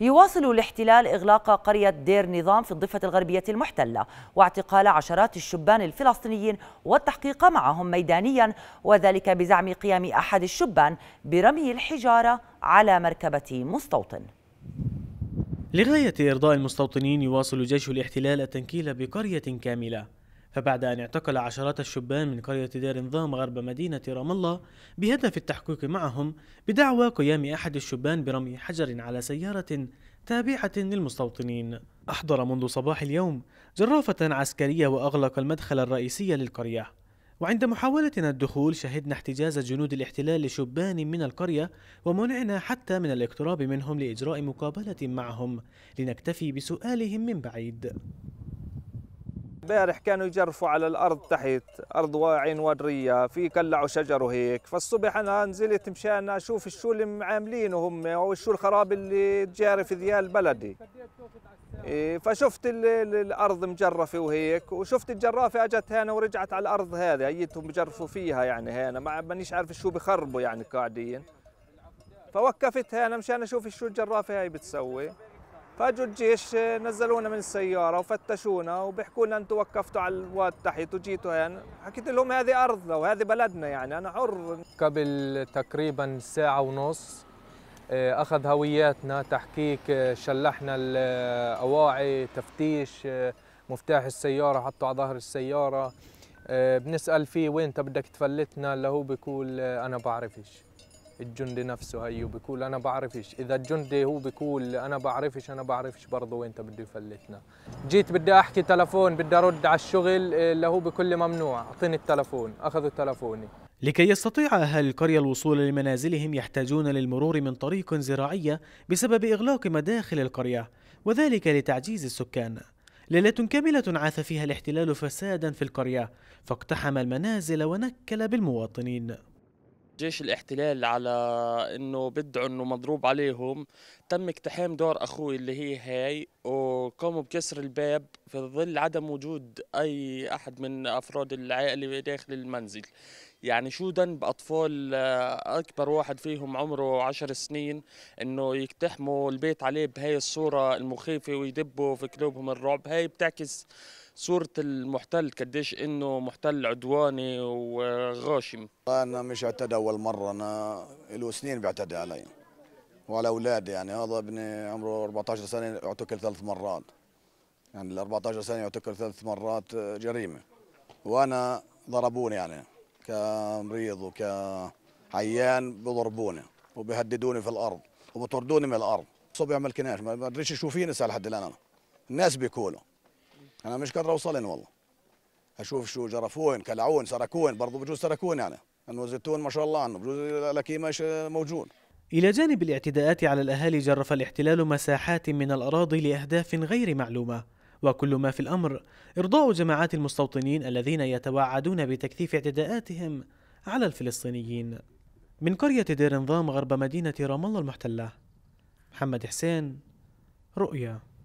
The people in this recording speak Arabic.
يواصل الاحتلال إغلاق قرية دير نظام في الضفة الغربية المحتلة واعتقال عشرات الشبان الفلسطينيين والتحقيق معهم ميدانيا وذلك بزعم قيام أحد الشبان برمي الحجارة على مركبة مستوطن لغاية إرضاء المستوطنين يواصل جيش الاحتلال التنكيل بقرية كاملة فبعد أن اعتقل عشرات الشبان من قرية دير نظام غرب مدينة رام الله بهدف التحقيق معهم بدعوى قيام أحد الشبان برمي حجر على سيارة تابعة للمستوطنين أحضر منذ صباح اليوم جرافة عسكرية وأغلق المدخل الرئيسي للقرية وعند محاولتنا الدخول شهدنا احتجاز جنود الاحتلال لشبان من القرية ومنعنا حتى من الاقتراب منهم لإجراء مقابلة معهم لنكتفي بسؤالهم من بعيد امبارح كانوا يجرفوا على الارض تحت ارض عين ودريه في كلعوا شجر وهيك فالصبح انا نزلت مشان اشوف شو اللي عاملينه هم او شو الخراب اللي جاري في ذيال بلدي إيه، فشفت الارض مجرفه وهيك وشفت الجرافه اجت هنا ورجعت على الارض هذه هيتهم بجرفوا فيها يعني هنا ما مانيش عارف شو بخربوا يعني قاعدين فوقفت هنا مشان اشوف شو الجرافه هاي بتسوي فاجوا الجيش نزلونا من السياره وفتشونا وبيحكوا لنا انتم وقفتوا على الواد تحت وجيتوا هنا حكيت لهم هذه ارضنا وهذه بلدنا يعني انا حر قبل تقريبا ساعه ونص آه، اخذ هوياتنا تحقيق آه، شلحنا الاواعي تفتيش آه، مفتاح السياره حطه على ظهر السياره بنسال فيه وين انت بدك تفلتنا اللي هو بيقول انا بعرفش الجندي نفسه هي بيقول انا بعرفش اذا الجندي هو بيقول انا بعرفش انا بعرفش برضه وين بده يفلتنا جيت بدي احكي تلفون بدي ارد على الشغل اللي آه، هو بكل ممنوع اعطيني التلفون اخذوا تلفوني لكي يستطيع أهل القرية الوصول لمنازلهم يحتاجون للمرور من طريق زراعية بسبب إغلاق مداخل القرية وذلك لتعجيز السكان ليلة كاملة عاث فيها الاحتلال فسادا في القرية فاقتحم المنازل ونكل بالمواطنين جيش الاحتلال على انه بدعوا انه مضروب عليهم تم اقتحام دور اخوي اللي هي هاي و قاموا بكسر الباب في ظل عدم وجود أي أحد من أفراد العائلة داخل المنزل يعني شو ذنب أطفال آه، أكبر واحد فيهم عمره عشر سنين إنه يقتحموا البيت عليه بهي الصورة المخيفة ويدبوا في قلوبهم الرعب هاي بتعكس صورة المحتل قديش إنه محتل عدواني وغاشم أنا مش اعتدى أول مرة أنا له سنين بيعتدى علي وعلى اولادي يعني هذا ابني عمره 14 سنه اعتقل ثلاث مرات يعني ال 14 سنه اعتقل ثلاث مرات آه، جريمه وانا ضربوني يعني كمريض وكعيان بضربوني وبيهددوني في الارض وبطردوني من الارض الصبح ما لكناش ما بدريش شو فيني هسه لحد الان انا الناس بيقولوا انا مش قادر اوصلن والله اشوف شو جرفوين كلعون سركوين برضه بجوز سركوين يعني انه زيتون ما شاء الله عنه بجوز لكي ماشي موجود إلى جانب الاعتداءات على الأهالي جرف الاحتلال مساحات من الأراضي لأهداف غير معلومة وكل ما في الأمر إرضاء جماعات المستوطنين الذين يتوعدون بتكثيف اعتداءاتهم على الفلسطينيين من قرية دير نظام غرب مدينة رام الله المحتلة محمد حسين رؤيا